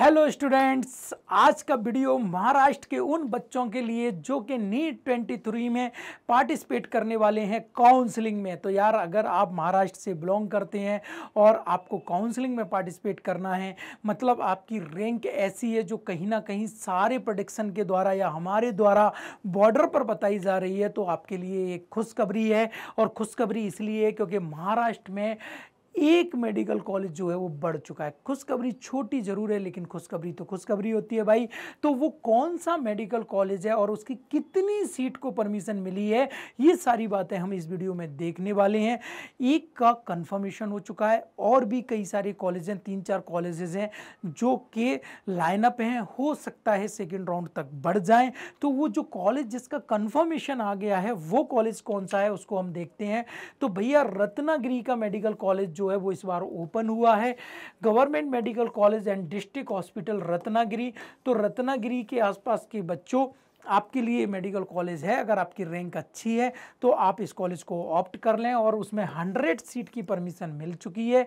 hello students आज का video Maharashtra के उन बच्चों के लिए जो कि नीट 23 में पार्टिसिपेट करने वाले हैं काउंसलिंग में तो यार अगर आप महाराष्ट्र से बिलोंग करते हैं और आपको काउंसलिंग में पार्टिसिपेट करना है मतलब आपकी रैंक ऐसी है जो कहीं ना कहीं सारे प्रोडिक्शन के द्वारा या हमारे द्वारा बॉर्डर पर बताई जा रही है तो आपके लिए एक खुशखबरी है और खुशखबरी इसलिए क्योंकि महाराष्ट्र में एक मेडिकल कॉलेज जो है वो बढ़ चुका है खुशखबरी छोटी जरूर है लेकिन खुशखबरी तो खुशखबरी होती है भाई तो वो कौन सा मेडिकल कॉलेज है और उसकी कितनी सीट को परमिशन मिली है ये सारी बातें हम इस वीडियो में देखने वाले हैं एक का कन्फर्मेशन हो चुका है और भी कई सारे कॉलेज हैं तीन चार कॉलेजेस हैं जो कि लाइनअप हैं हो सकता है सेकेंड राउंड तक बढ़ जाएँ तो वो जो कॉलेज जिसका कन्फर्मेशन आ गया है वो कॉलेज कौन सा है उसको हम देखते हैं तो भैया रत्नागिरी का मेडिकल कॉलेज जो है वो इस बार ओपन हुआ है government medical college and district hospital Ratnagiri तो रत्नागिरी के आसपास के बच्चों आपके लिए मेडिकल कॉलेज है अगर आपकी रैंक अच्छी है तो आप इस कॉलेज को ऑप्ट कर लें और उसमें हंड्रेड सीट की परमिशन मिल चुकी है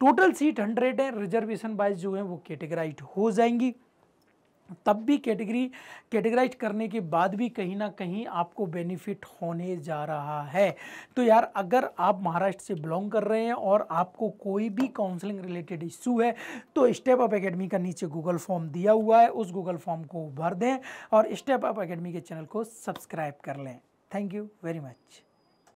टोटल सीट हंड्रेड है रिजर्वेशन वाइज जो है वो कैटेगराइड हो जाएंगी तब भी कैटेगरी कैटेगराइज करने के बाद भी कहीं ना कहीं आपको बेनिफिट होने जा रहा है तो यार अगर आप महाराष्ट्र से बिलोंग कर रहे हैं और आपको कोई भी काउंसलिंग रिलेटेड इशू है तो स्टेप अप एकेडमी का नीचे गूगल फॉर्म दिया हुआ है उस गूगल फॉर्म को भर दें और स्टेप अप एकेडमी के चैनल को सब्सक्राइब कर लें थैंक यू वेरी मच